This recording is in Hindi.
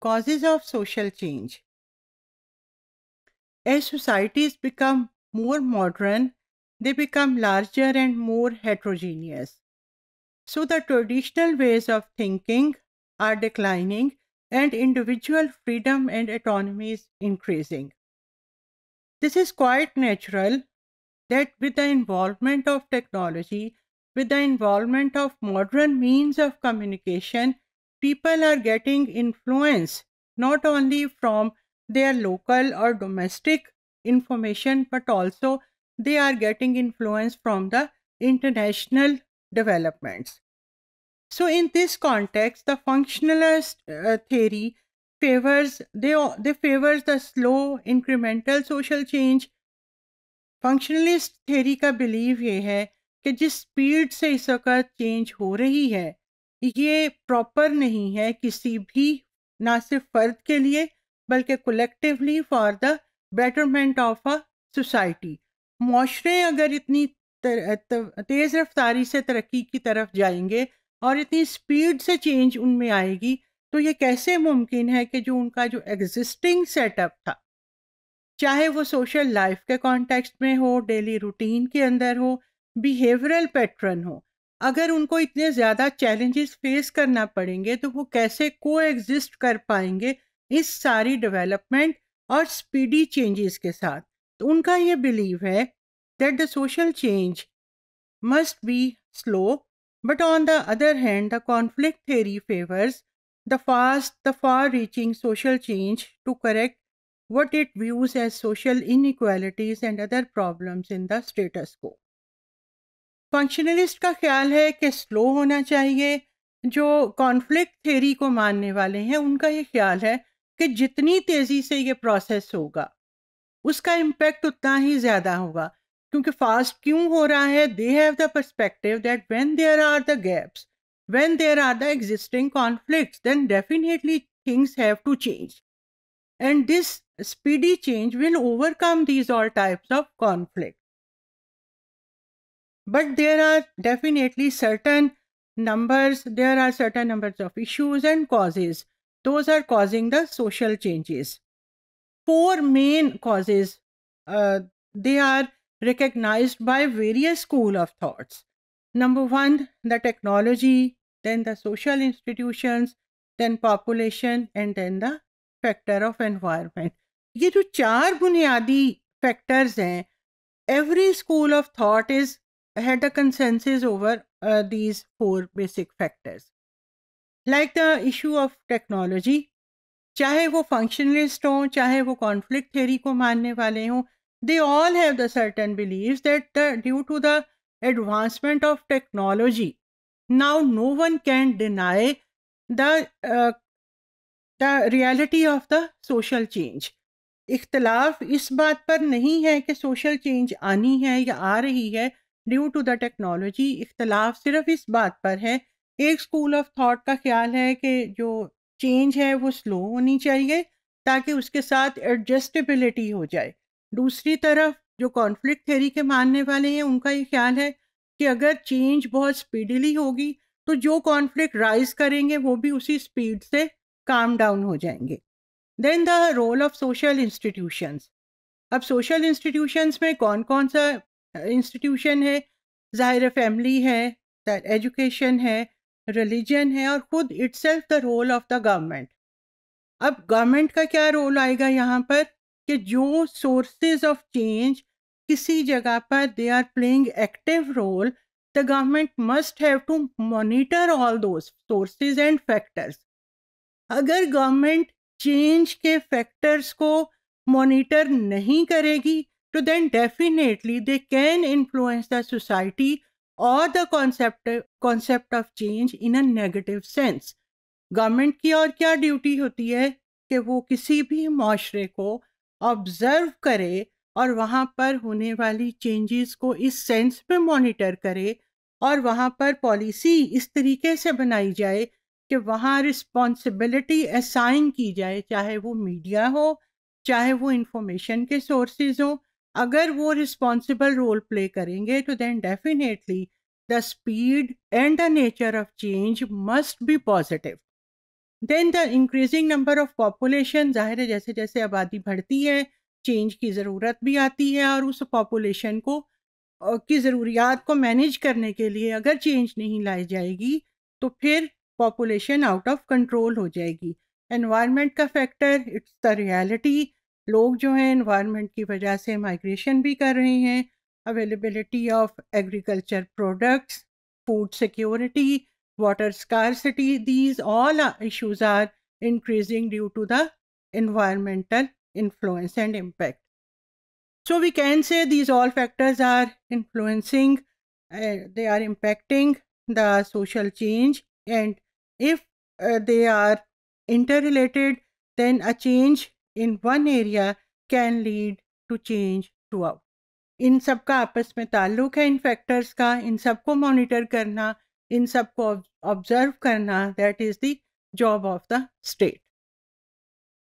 Causes of social change. As societies become more modern, they become larger and more heterogeneous. So the traditional ways of thinking are declining and individual freedom and autonomy is increasing. This is quite natural that with the involvement of technology, with the involvement of modern means of communication, people are getting influence not only from their local or domestic information but also they are getting influence from the international developments. So, in this context, the functionalist uh, theory favors they they favors the slow incremental social change. Functionalist theory का believe ये है कि जिस स्पीड से इस वक्त हो रही है ये प्रॉपर नहीं है किसी भी ना सिर्फ फर्द के लिए बल्कि collectively for the betterment of a society माशरे अगर इतनी तेज़ रफ्तारी से तरक्की की तरफ जाएंगे और इतनी स्पीड से चेंज उनमें आएगी तो ये कैसे मुमकिन है कि जो उनका जो एग्जिस्टिंग सेटअप था चाहे वो सोशल लाइफ के कॉन्टेक्स्ट में हो डेली रूटीन के अंदर हो बिहेवरल पैटर्न हो अगर उनको इतने ज़्यादा चैलेंजेस फेस करना पड़ेंगे तो वो कैसे को एग्जिस्ट कर पाएंगे इस सारी डेवलपमेंट और स्पीडी चेंजेस के साथ तो उनका ये बिलीव है that the social change must be slow but on the other hand the conflict theory favours the fast the far reaching social change to correct what it views as social inequalities and other problems in the status quo functionalist का ख्याल है कि स्लो होना चाहिए जो कॉन्फ्लिक्ट थ्योरी को मानने वाले हैं उनका ये ख्याल है कि जितनी तेज़ी से ये प्रोसेस होगा उसका इम्पेक्ट उतना ही ज़्यादा होगा क्योंकि फास्ट क्यों हो रहा है they have the perspective that when there are the gaps when there are the existing conflict then definitely things have to change and this speedy change will overcome these all types of conflict But there are definitely certain numbers, there are certain numbers of issues and causes. Those are causing the social changes. Four main causes, uh, they are recognized by various school of thoughts. Number one, the technology, then the social institutions, then population, and then the factor of environment. ये जो चार बुनियादी फैक्टर्स हैं every school of thought is had a consensus over uh, these four basic factors. Like the issue of technology, चाहे वो फंक्शनलिस्ट हों चाहे वो कॉन्फ्लिक्ट थ्योरी को मानने वाले हों they all have the certain beliefs that the due to the advancement of technology now no one can deny the uh, the reality of the social change इख्तलाफ इस बात पर नहीं है कि सोशल चेंज आनी है या आ रही है ड्यू टू द टेक्नोलॉजी इख्तलाफ सिर्फ इस बात पर है एक स्कूल ऑफ थॉट का ख्याल है कि जो चेंज है वो स्लो होनी चाहिए ताकि उसके साथ एडजस्टेबिलिटी हो जाए दूसरी तरफ जो कॉन्फ्लिक्ट थेरी के मानने वाले हैं उनका ये ख्याल है कि अगर चेंज बहुत स्पीडली होगी तो जो कॉन्फ्लिक्ट राइज करेंगे वो भी उसी स्पीड से काम डाउन हो जाएंगे then the role of social institutions अब सोशल इंस्टीट्यूशंस में कौन कौन सा इंस्टीट्यूशन है ज़ाहिर फैमिली है एजुकेशन है रिलीजन है और खुद it's the role of the government अब गवर्नमेंट का क्या रोल आएगा यहाँ पर कि जो सोर्सेज ऑफ चेंज किसी जगह पर they are playing active role the government must have to monitor all those sources and factors अगर गवर्नमेंट चेंज के फैक्टर्स को मॉनिटर नहीं करेगी तो then definitely they can influence the society और the concept concept of change in a negative sense government की और क्या ड्यूटी होती है कि वो किसी भी माशरे को ऑब्जर्व करे और वहाँ पर होने वाली चेंजेस को इस सेंस में मॉनिटर करे और वहाँ पर पॉलिसी इस तरीके से बनाई जाए कि वहाँ रिस्पॉन्सिबिलिटी असाइन की जाए चाहे वो मीडिया हो चाहे वो इंफॉर्मेशन के सोर्सेज हों अगर वो रिस्पॉन्सिबल रोल प्ले करेंगे तो then definitely the speed and the nature of change must be positive then the increasing number of population जाहिर है जैसे जैसे आबादी बढ़ती है चेंज की ज़रूरत भी आती है और उस पॉपुलेशन को की ज़रूरियात को मैनेज करने के लिए अगर चेंज नहीं लाई जाएगी तो फिर पॉपुलेशन आउट ऑफ कंट्रोल हो जाएगी एनवायरनमेंट का फैक्टर इट्स द रियलिटी लोग जो हैं इन्वायरमेंट की वजह से माइग्रेशन भी कर रहे हैं availability of agriculture products food security water scarcity these all issues are increasing due to the environmental influence and impact so we can say these all factors are influencing they are impacting the social change and if they are inter related then a change in one area can lead to change टू आउट इन सब का आपस में ताल्लुक है इन फैक्टर्स का इन सबको मॉनिटर करना इन सबको ऑब्जर्व करना that is the job of the state